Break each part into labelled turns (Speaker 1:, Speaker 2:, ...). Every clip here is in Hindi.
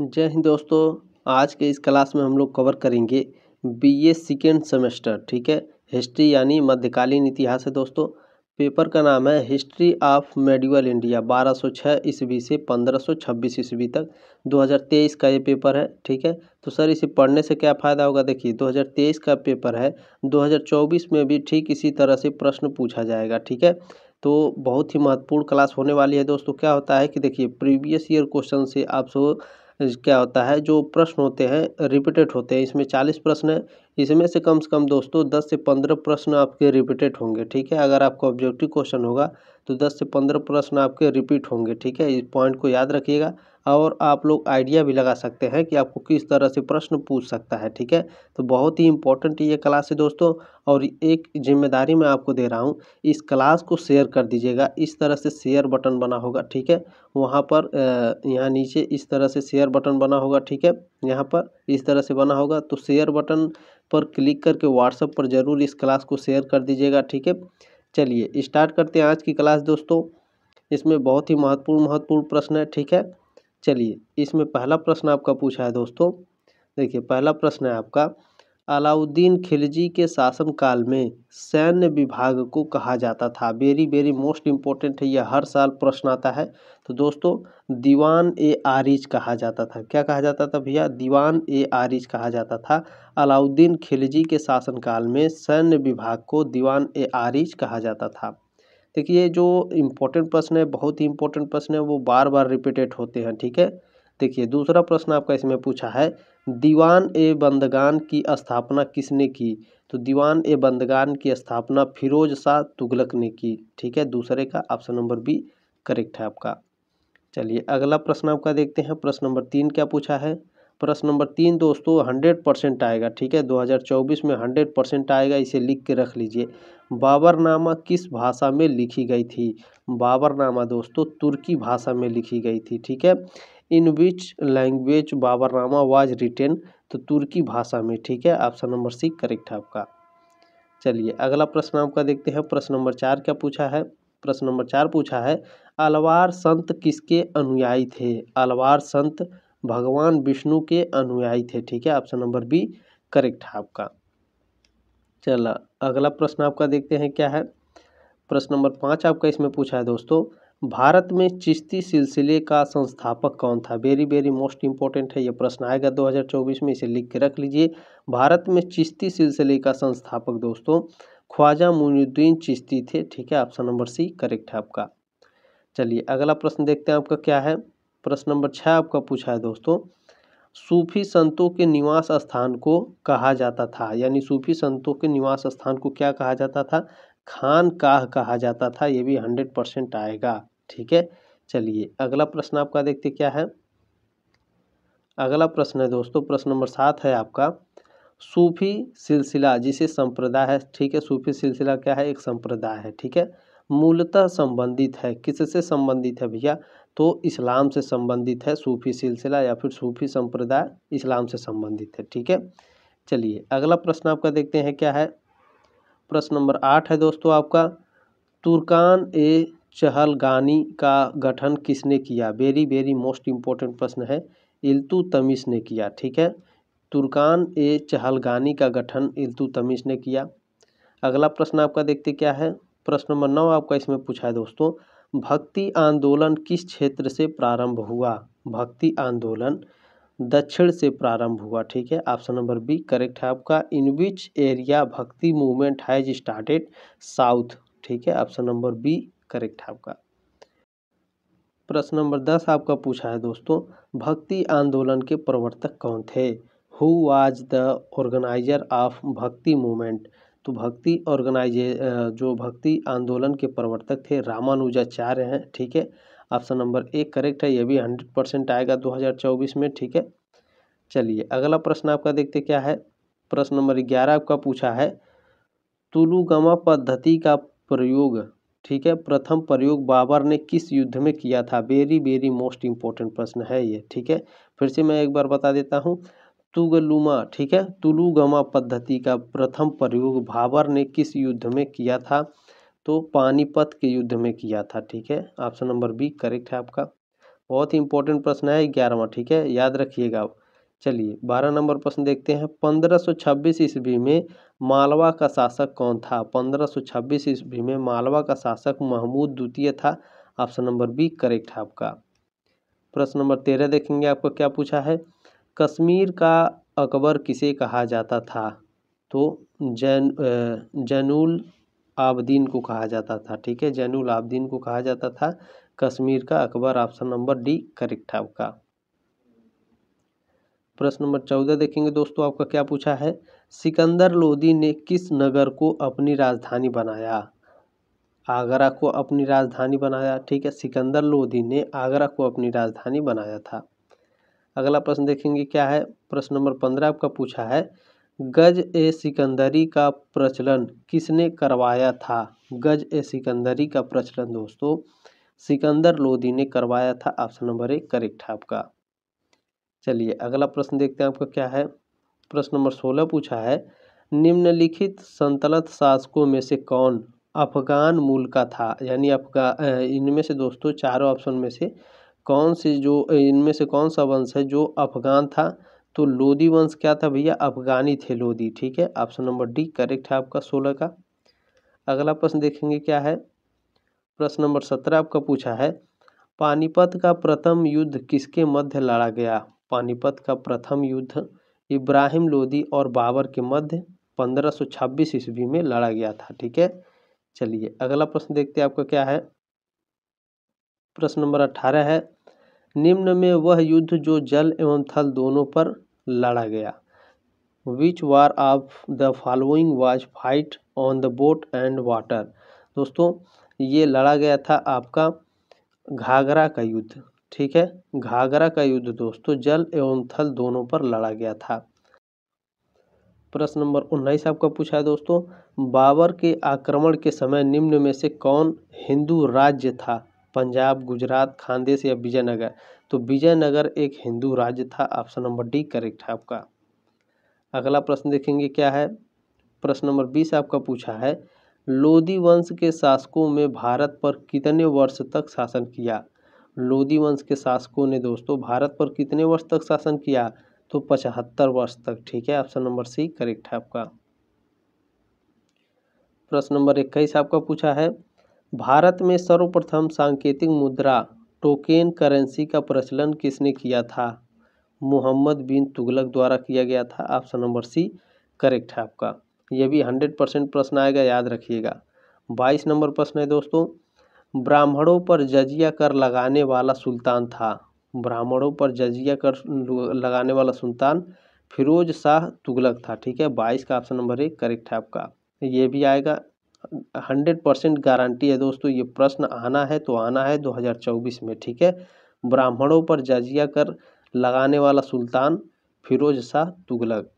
Speaker 1: जय हिंद दोस्तों आज के इस क्लास में हम लोग कवर करेंगे बीए सेकेंड सेमेस्टर ठीक है हिस्ट्री यानी मध्यकालीन इतिहास है दोस्तों पेपर का नाम है हिस्ट्री ऑफ मेडिवल इंडिया 1206 ईस्वी से 1526 ईस्वी तक 2023 का ये पेपर है ठीक है तो सर इसे पढ़ने से क्या फ़ायदा होगा देखिए 2023 का पेपर है 2024 में भी ठीक इसी तरह से प्रश्न पूछा जाएगा ठीक है तो बहुत ही महत्वपूर्ण क्लास होने वाली है दोस्तों क्या होता है कि देखिए प्रीवियस ईयर क्वेश्चन से आप सो क्या होता है जो प्रश्न होते हैं रिपीटेड होते हैं इसमें चालीस प्रश्न हैं इसमें से कम से कम दोस्तों दस से पंद्रह प्रश्न आपके रिपीटेड होंगे ठीक है अगर आपका ऑब्जेक्टिव क्वेश्चन होगा तो दस से पंद्रह प्रश्न आपके रिपीट होंगे ठीक है इस पॉइंट को याद रखिएगा और आप लोग आइडिया भी लगा सकते हैं कि आपको किस तरह से प्रश्न पूछ सकता है ठीक है तो बहुत ही इंपॉर्टेंट ये क्लास है दोस्तों और एक जिम्मेदारी मैं आपको दे रहा हूँ इस क्लास को शेयर कर दीजिएगा इस तरह से शेयर बटन बना होगा ठीक है वहाँ पर यहाँ नीचे इस तरह से शेयर बटन बना होगा ठीक है यहाँ पर इस तरह से बना होगा तो शेयर बटन पर क्लिक करके व्हाट्सएप पर ज़रूर इस क्लास को शेयर कर दीजिएगा ठीक है चलिए स्टार्ट करते हैं आज की क्लास दोस्तों इसमें बहुत ही महत्वपूर्ण महत्वपूर्ण प्रश्न है ठीक है चलिए इसमें पहला प्रश्न आपका पूछा है दोस्तों देखिए पहला प्रश्न है आपका अलाउद्दीन खिलजी के शासनकाल में सैन्य विभाग को कहा जाता था वेरी वेरी मोस्ट इम्पोर्टेंट है यह हर साल प्रश्न आता है तो दोस्तों दीवान ए आरिज कहा जाता था क्या कहा जाता था भैया दीवान ए आरिज कहा जाता था अलाउद्दीन खिलजी के शासनकाल में सैन्य विभाग को दीवान ए आरिज कहा जाता था देखिए जो इम्पोर्टेंट प्रश्न है बहुत ही इम्पोर्टेंट प्रश्न है वो बार बार रिपीटेड होते हैं ठीक है देखिए दूसरा प्रश्न आपका इसमें पूछा है दीवान ए बंदगान की स्थापना किसने की तो दीवान ए बंदगान की स्थापना फिरोज शाह तुगलक ने की ठीक है दूसरे का ऑप्शन नंबर बी करेक्ट है आपका चलिए अगला प्रश्न आपका देखते हैं प्रश्न नंबर तीन क्या पूछा है प्रश्न नंबर तीन दोस्तों हंड्रेड परसेंट आएगा ठीक है 2024 में हंड्रेड परसेंट आएगा इसे लिख के रख लीजिए बाबरनामा किस भाषा में लिखी गई थी बाबरनामा दोस्तों तुर्की भाषा में लिखी गई थी ठीक है in which language Baburnama was written तो तुर्की भाषा में ठीक है ऑप्शन नंबर सी करेक्ट है आपका चलिए अगला प्रश्न आपका देखते हैं प्रश्न नंबर चार क्या पूछा है प्रश्न नंबर चार पूछा है अलवार संत किसके अनुयायी थे अलवार संत भगवान विष्णु के अनुयायी थे ठीक है ऑप्शन नंबर बी करेक्ट है आपका चला अगला प्रश्न आपका देखते हैं क्या है प्रश्न नंबर पाँच आपका इसमें पूछा है दोस्तों भारत में चिश्ती सिलसिले का संस्थापक कौन था वेरी वेरी मोस्ट इंपॉर्टेंट है यह प्रश्न आएगा 2024 में इसे लिख के रख लीजिए भारत में चिश्ती सिलसिले का संस्थापक दोस्तों ख्वाजा मुनुद्दीन चिश्ती थे ठीक है ऑप्शन नंबर सी करेक्ट है आपका चलिए अगला प्रश्न देखते हैं आपका क्या है प्रश्न नंबर छः आपका पूछा है दोस्तों सूफी संतों के निवास स्थान को कहा जाता था यानी सूफी संतों के निवास स्थान को क्या कहा जाता था खान काह कहा जाता था ये भी हंड्रेड परसेंट आएगा ठीक है चलिए अगला प्रश्न आपका देखते क्या है अगला प्रश्न है दोस्तों प्रश्न नंबर सात है आपका सूफी सिलसिला जिसे संप्रदाय है ठीक है सूफी सिलसिला क्या है एक संप्रदाय है ठीक है मूलतः संबंधित है किससे संबंधित है भैया तो इस्लाम से संबंधित है सूफी सिलसिला या फिर सूफी संप्रदाय इस्लाम से संबंधित है ठीक है चलिए अगला प्रश्न आपका देखते हैं क्या है प्रश्न नंबर आठ है दोस्तों आपका तुर्कान ए चहलगानी का गठन किसने किया वेरी वेरी मोस्ट इम्पोर्टेंट प्रश्न है इल्तुतमिश ने किया ठीक है तुर्कान ए चहलगानी का गठन इल्तुतमिश ने किया अगला प्रश्न आपका देखते क्या है प्रश्न नंबर नौ आपका इसमें पूछा है दोस्तों भक्ति आंदोलन किस क्षेत्र से प्रारंभ हुआ भक्ति आंदोलन दक्षिण से प्रारंभ हुआ ठीक है ऑप्शन नंबर बी करेक्ट है आपका in which area Bhakti movement has started south ठीक है ऑप्शन नंबर बी करेक्ट है आपका प्रश्न नंबर दस आपका पूछा है दोस्तों भक्ति आंदोलन के प्रवर्तक कौन थे who was the organiser of Bhakti movement तो भक्ति ऑर्गेनाइजे जो भक्ति आंदोलन के प्रवर्तक थे रामानुजाचार्य हैं ठीक है ऑप्शन नंबर एक करेक्ट है ये भी हंड्रेड परसेंट आएगा दो हज़ार चौबीस में ठीक है चलिए अगला प्रश्न आपका देखते क्या है प्रश्न नंबर ग्यारह आपका पूछा है तुलुगमा पद्धति का प्रयोग ठीक है प्रथम प्रयोग बाबर ने किस युद्ध में किया था वेरी वेरी मोस्ट इम्पोर्टेंट प्रश्न है ये ठीक है फिर से मैं एक बार बता देता हूँ तुगलुमा ठीक है तुलुगमा पद्धति का प्रथम प्रयोग भाबर ने किस युद्ध में किया था तो पानीपत के युद्ध में किया था ठीक है ऑप्शन नंबर बी करेक्ट है आपका बहुत ही इंपॉर्टेंट प्रश्न है ग्यारहवा ठीक है याद रखिएगा आप चलिए बारह नंबर प्रश्न देखते हैं पंद्रह सौ छब्बीस ईस्वी में मालवा का शासक कौन था पंद्रह सौ छब्बीस ईस्वी में मालवा का शासक महमूद द्वितीय था ऑप्शन नंबर बी करेक्ट है आपका प्रश्न नंबर तेरह देखेंगे आपको क्या पूछा है कश्मीर का अकबर किसे कहा जाता था तो जैन जैनुल आबदीन को कहा जाता था ठीक है जैनुल आबदीन को कहा जाता था कश्मीर का Akbar option number D correct है आपका प्रश्न नंबर चौदह देखेंगे दोस्तों आपका क्या पूछा है सिकंदर लोदी ने किस नगर को अपनी राजधानी बनाया आगरा को अपनी राजधानी बनाया ठीक है सिकंदर लोदी ने आगरा को अपनी राजधानी बनाया था अगला प्रश्न देखेंगे क्या है प्रश्न नंबर पंद्रह आपका पूछा है गज ए सिकंदरी का प्रचलन किसने करवाया था गज ए सिकंदरी का प्रचलन दोस्तों सिकंदर लोदी ने करवाया था ऑप्शन नंबर एक करेक्ट है आपका चलिए अगला प्रश्न देखते हैं आपका क्या है प्रश्न नंबर सोलह पूछा है निम्नलिखित संतलत शासकों में से कौन अफगान मूल का था यानी अफगान इनमें से दोस्तों चारों ऑप्शन में से कौन से जो इनमें से कौन सा वंश है जो अफगान था तो लोदी वंश क्या था भैया अफगानी थे लोदी ठीक है ऑप्शन नंबर डी करेक्ट है आपका सोलह का अगला प्रश्न देखेंगे क्या है प्रश्न नंबर सत्रह आपका पूछा है पानीपत का प्रथम युद्ध किसके मध्य लड़ा गया पानीपत का प्रथम युद्ध इब्राहिम लोदी और बाबर के मध्य 1526 ईस्वी में लड़ा गया था ठीक है चलिए अगला प्रश्न देखते हैं आपका क्या है प्रश्न नंबर अट्ठारह है निम्न में वह युद्ध जो जल एवं थल दोनों पर लड़ा गया which war of the following was fight on the boat and water दोस्तों ये लड़ा गया था आपका घाघरा का युद्ध ठीक है घाघरा का युद्ध दोस्तों जल एवं थल दोनों पर लड़ा गया था प्रश्न नंबर उन्नीस आपका पूछा है दोस्तों बाबर के आक्रमण के समय निम्न में से कौन हिंदू राज्य था पंजाब गुजरात खानदेश या विजयनगर तो विजयनगर एक हिंदू राज्य था ऑप्शन नंबर डी करेक्ट है आपका अगला प्रश्न देखेंगे क्या है प्रश्न नंबर बीस आपका पूछा है लोधी वंश के शासकों में भारत पर कितने वर्ष तक शासन किया लोदी वंश के शासकों ने दोस्तों भारत पर कितने वर्ष तक शासन किया तो पचहत्तर वर्ष तक ठीक है ऑप्शन नंबर सी करेक्ट है आपका प्रश्न नंबर इक्कीस आपका पूछा है भारत में सर्वप्रथम सांकेतिक मुद्रा टोकेन करेंसी का प्रचलन किसने किया था मोहम्मद बिन तुगलक द्वारा किया गया था ऑप्शन नंबर सी करेक्ट है आपका यह भी हंड्रेड परसेंट प्रश्न आएगा याद रखिएगा बाईस नंबर प्रश्न है दोस्तों ब्राह्मणों पर जज़िया कर लगाने वाला सुल्तान था ब्राह्मणों पर जज़िया कर लगाने वाला सुल्तान फिरोज शाह तुगलक था ठीक है बाईस का ऑप्शन नंबर एक करेक्ट है आपका ये भी आएगा हंड्रेड परसेंट गारंटी है दोस्तों ये प्रश्न आना है तो आना है दो हज़ार चौबीस में ठीक है ब्राह्मणों पर जजिया कर लगाने वाला सुल्तान फिरोज शाह तुगलक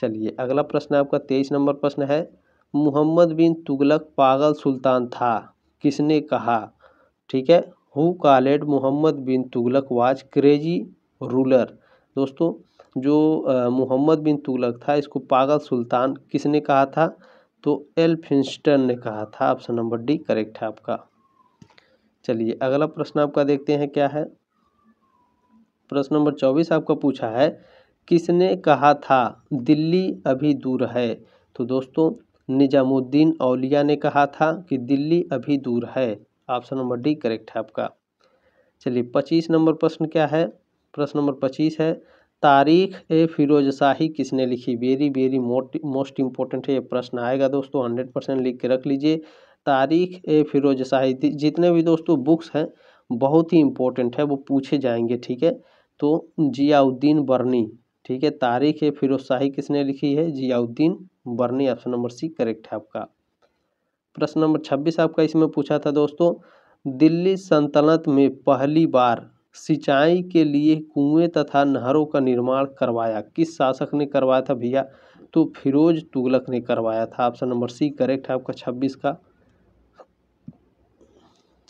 Speaker 1: चलिए अगला प्रश्न आपका तेईस नंबर प्रश्न है मोहम्मद बिन तुगलक पागल सुल्तान था किसने कहा ठीक है who called Muhammad bin Tughlaq was crazy ruler दोस्तों जो मोहम्मद बिन तुगलक था इसको पागल सुल्तान किसने कहा था तो एल्फिंस्टन ने कहा था ऑप्शन नंबर डी करेक्ट है आपका चलिए अगला प्रश्न आपका देखते हैं क्या है प्रश्न नंबर चौबीस आपका पूछा है किसने कहा था दिल्ली अभी दूर है तो दोस्तों निजामुद्दीन औलिया ने कहा था कि दिल्ली अभी दूर है ऑप्शन नंबर डी करेक्ट है आपका चलिए पच्चीस नंबर प्रश्न क्या है प्रश्न नंबर पच्चीस है तारीख ए फिरोज शाही किसने लिखी वेरी वेरी मोस्ट इम्पोर्टेंट है ये प्रश्न आएगा दोस्तों हंड्रेड परसेंट लिख के रख लीजिए तारीख ए फिरोज शाही जितने भी दोस्तों बुक्स हैं बहुत ही इम्पोर्टेंट है वो पूछे जाएंगे ठीक है तो जियाउद्दीन बर्नी ठीक है तारीख है फिरोज शाही किसने लिखी है Ziauddin Barani option number C correct है आपका प्रश्न नंबर छब्बीस आपका इसमें पूछा था दोस्तों दिल्ली संतलत में पहली बार सिंचाई के लिए कुएं तथा नहरों का निर्माण करवाया किस शासक ने करवाया था भैया तो फिरोज तुगलक ने करवाया था ऑप्शन नंबर सी करेक्ट है आपका छब्बीस का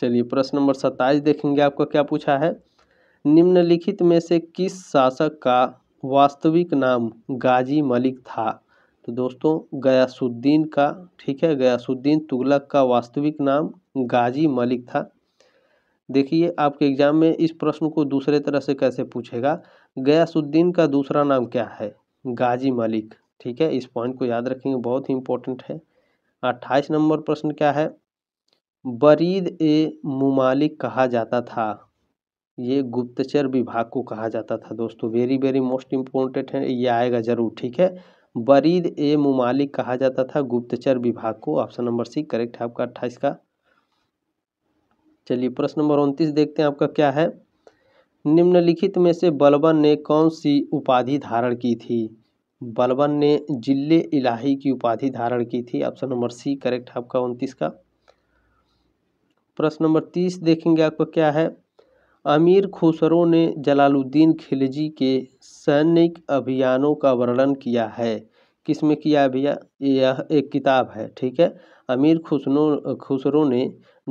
Speaker 1: चलिए प्रश्न नंबर सत्ताईस देखेंगे आपका क्या पूछा है निम्नलिखित में से किस शासक का वास्तविक नाम गाजी मलिक था तो दोस्तों गयासुद्दीन का ठीक है गयासुद्दीन तुगलक का वास्तविक नाम गाजी मलिक था देखिए आपके एग्जाम में इस प्रश्न को दूसरे तरह से कैसे पूछेगा गयासुद्दीन का दूसरा नाम क्या है गाजी मलिक ठीक है इस पॉइंट को याद रखेंगे बहुत ही इंपॉर्टेंट है अट्ठाईस नंबर प्रश्न क्या है बरीद ए मुमालिक कहा जाता था ये गुप्तचर विभाग को कहा जाता था दोस्तों वेरी वेरी मोस्ट इम्पोर्टेंट है ये आएगा ज़रूर ठीक है बरीद ए ममालिक कहा जाता था गुप्तचर विभाग को ऑप्शन नंबर सी करेक्ट है आपका अट्ठाईस का चलिए प्रश्न नंबर उनतीस देखते हैं आपका क्या है निम्नलिखित में से बलबन ने कौन सी उपाधि धारण की थी बलबन ने जिले इलाही की उपाधि धारण की थी ऑप्शन नंबर सी करेक्ट है आपका उनतीस का प्रश्न नंबर तीस देखेंगे आपका क्या है अमीर खुसरो ने जलालुद्दीन खिलजी के सैनिक अभियानों का वर्णन किया है किसमें किया है भैया यह एक किताब है ठीक है अमीर खुसनो खुसरो ने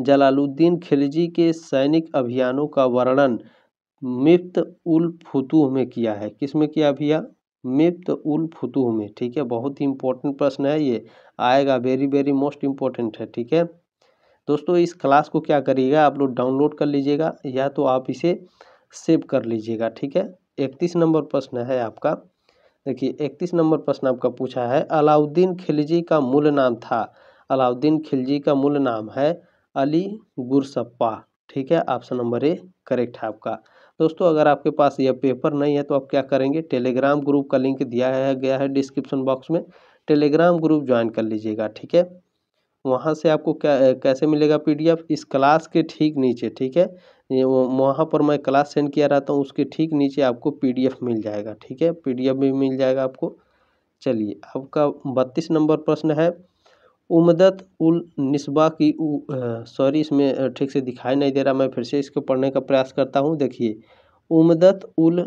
Speaker 1: जलालुद्दीन खिलजी के सैनिक अभियानों का वर्णन मिफ्त उल फुतूह में किया है किसमें किया भैया मिफ्त उल फुतूह में ठीक है बहुत ही इंपॉर्टेंट प्रश्न है ये आएगा वेरी वेरी मोस्ट इम्पोर्टेंट है ठीक है दोस्तों इस क्लास को क्या करिएगा आप लोग डाउनलोड कर लीजिएगा या तो आप इसे सेव कर लीजिएगा ठीक है इकतीस नंबर प्रश्न है आपका देखिए इकतीस नंबर प्रश्न आपका पूछा है अलाउद्दीन खिलजी का मूल नाम था अलाउद्दीन खिलजी का मूल नाम है अली गुरसप्पा ठीक है ऑप्शन नंबर ए करेक्ट है आपका दोस्तों अगर आपके पास यह पेपर नहीं है तो आप क्या करेंगे टेलीग्राम ग्रुप का लिंक दिया है गया है डिस्क्रिप्शन बॉक्स में टेलीग्राम ग्रुप ज्वाइन कर लीजिएगा ठीक है वहाँ से आपको क्या कैसे मिलेगा पी डी एफ इस क्लास के ठीक नीचे ठीक है वहाँ पर मैं क्लास सेंड किया रहता हूँ उसके ठीक नीचे आपको पी डी एफ मिल जाएगा ठीक है पी डी एफ भी मिल जाएगा आपको चलिए आपका बत्तीस नंबर प्रश्न है उमदत उल निस्बा की सॉरी इसमें ठीक से दिखाई नहीं दे रहा मैं फिर से इसको पढ़ने का प्रयास करता हूँ देखिए उमदत उल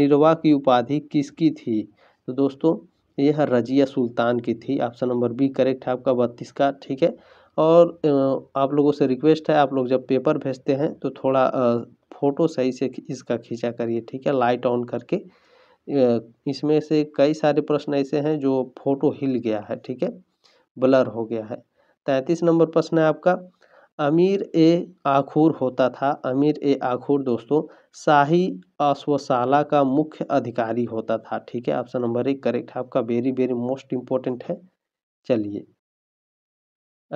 Speaker 1: निरवा की उपाधि किसकी थी तो दोस्तों यह रज़िया सुल्तान की थी ऑप्शन नंबर बी करेक्ट है आपका बत्तीस का ठीक है और आप लोगों से रिक्वेस्ट है आप लोग जब पेपर भेजते हैं तो थोड़ा फ़ोटो सही से इसका खींचा करिए ठीक है लाइट ऑन करके इसमें से कई सारे प्रश्न ऐसे हैं जो फ़ोटो हिल गया है ठीक है ब्लर हो गया है तैंतीस नंबर प्रश्न है आपका अमीर ए आखूर होता था अमीर ए आखूर दोस्तों शाही अश्वशाला का मुख्य अधिकारी होता था ठीक है ऑप्शन नंबर एक करेक्ट आपका वेरी वेरी मोस्ट इम्पोर्टेंट है चलिए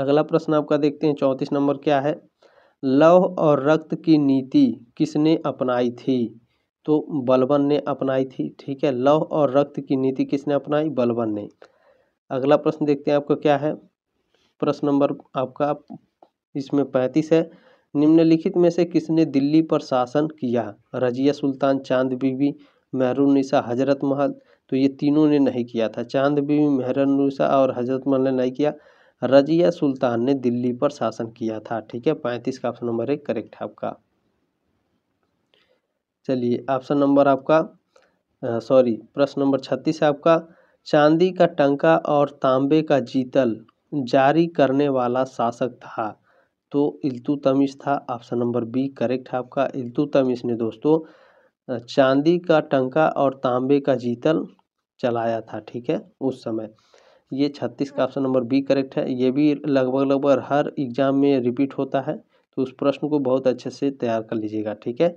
Speaker 1: अगला प्रश्न आपका देखते हैं चौंतीस नंबर क्या है लौह और रक्त की नीति किसने अपनाई थी तो बलबन ने अपनाई थी ठीक है लौह और रक्त की नीति किसने अपनाई बलबन ने अगला प्रश्न देखते हैं आपका क्या है प्रश्न नंबर आपका इसमें पैंतीस है निम्नलिखित में से किसने दिल्ली पर शासन किया रजिया सुल्तान चांद बीबी मेहरुनिसा हजरत महल तो ये तीनों ने नहीं किया था चांद बीबी मेहरुनिसा और हजरत महल ने नहीं किया रजिया सुल्तान ने दिल्ली पर शासन किया था ठीक है पैंतीस का ऑप्शन नंबर एक करेक्ट है आपका चलिए ऑप्शन नंबर आपका सॉरी प्रश्न नंबर छत्तीस है आपका चांदी का टंका और तांबे का जीतल जारी करने वाला शासक था तो इल्तुतमिश था ऑप्शन नंबर बी करेक्ट है आपका इल्तुतमिश ने दोस्तों चांदी का टंका और तांबे का जीतल चलाया था ठीक है उस समय ये छत्तीस का ऑप्शन नंबर बी करेक्ट है ये भी लगभग लगभग हर एग्जाम में रिपीट होता है तो उस प्रश्न को बहुत अच्छे से तैयार कर लीजिएगा ठीक है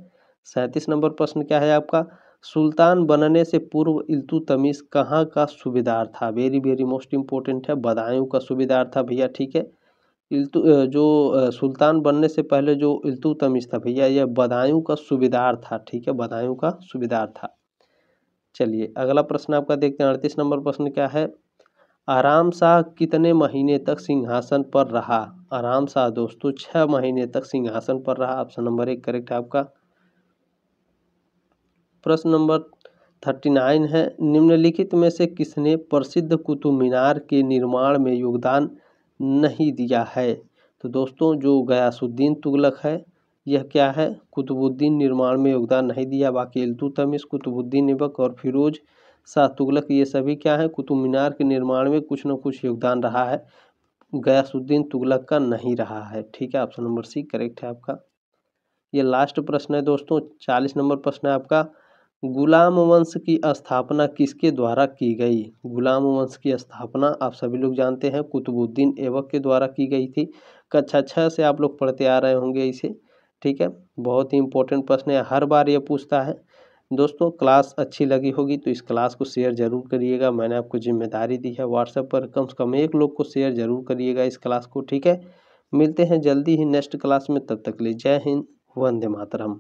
Speaker 1: सैंतीस नंबर प्रश्न क्या है आपका सुल्तान बनने से पूर्व इल्तुतमिश कहाँ का सूबेदार था वेरी वेरी मोस्ट इम्पोर्टेंट है बदायूं का सूबेदार था भैया ठीक है इल्तु जो सुल्तान बनने से पहले जो इल्तुतमिश था भैया यह बदायूँ का सूबेदार था ठीक है बदायूँ का सूबेदार था चलिए अगला प्रश्न आपका देखते हैं अड़तीस नंबर प्रश्न क्या है आराम शाह कितने महीने तक सिंहासन पर रहा आराम शाह दोस्तों छः महीने तक सिंहासन पर रहा ऑप्शन नंबर एक करेक्ट है आपका प्रश्न नंबर थर्टी नाइन है निम्नलिखित में से किसने प्रसिद्ध कुतुब मीनार के निर्माण में योगदान नहीं दिया है तो दोस्तों जो गयासुद्दीन तुगलक है यह क्या है कुतुबुद्दीन निर्माण में योगदान नहीं दिया बाकी इल्तु तमिश कुतुबुद्दीन निबक और फिरोज शाह तुगलक ये सभी क्या है कुतुब मीनार के निर्माण में कुछ न कुछ योगदान रहा है गयासुद्दीन तुगलक का नहीं रहा है ठीक है ऑप्शन नंबर सी करेक्ट है आपका ये लास्ट प्रश्न है दोस्तों चालीस नंबर प्रश्न है आपका गुलाम वंश की स्थापना किसके द्वारा की गई गुलाम वंश की स्थापना आप सभी लोग जानते हैं कुतुबुद्दीन ऐबक के द्वारा की गई थी कक्षा छः से आप लोग पढ़ते आ रहे होंगे इसे ठीक है बहुत ही इंपॉर्टेंट प्रश्न है हर बार ये पूछता है दोस्तों क्लास अच्छी लगी होगी तो इस क्लास को शेयर जरूर करिएगा मैंने आपको जिम्मेदारी दी है व्हाट्सएप पर कम से कम एक लोग को शेयर जरूर करिएगा इस क्लास को ठीक है मिलते हैं जल्दी ही नेक्स्ट क्लास में तब तक ले जय हिंद वंदे मातरम